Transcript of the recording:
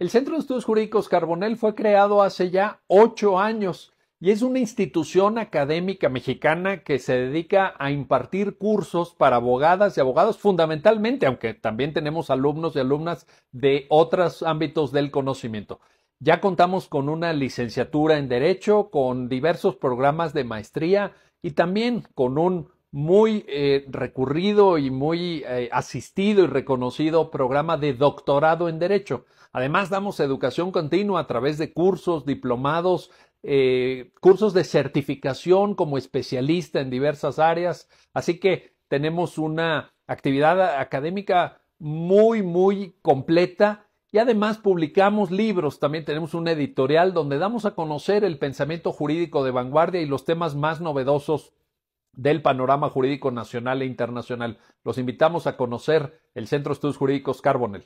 El Centro de Estudios Jurídicos Carbonel fue creado hace ya ocho años y es una institución académica mexicana que se dedica a impartir cursos para abogadas y abogados fundamentalmente, aunque también tenemos alumnos y alumnas de otros ámbitos del conocimiento. Ya contamos con una licenciatura en Derecho, con diversos programas de maestría y también con un muy eh, recurrido y muy eh, asistido y reconocido programa de doctorado en Derecho. Además, damos educación continua a través de cursos, diplomados, eh, cursos de certificación como especialista en diversas áreas. Así que tenemos una actividad académica muy, muy completa. Y además publicamos libros, también tenemos una editorial donde damos a conocer el pensamiento jurídico de vanguardia y los temas más novedosos del panorama jurídico nacional e internacional. Los invitamos a conocer el Centro de Estudios Jurídicos Carbonell.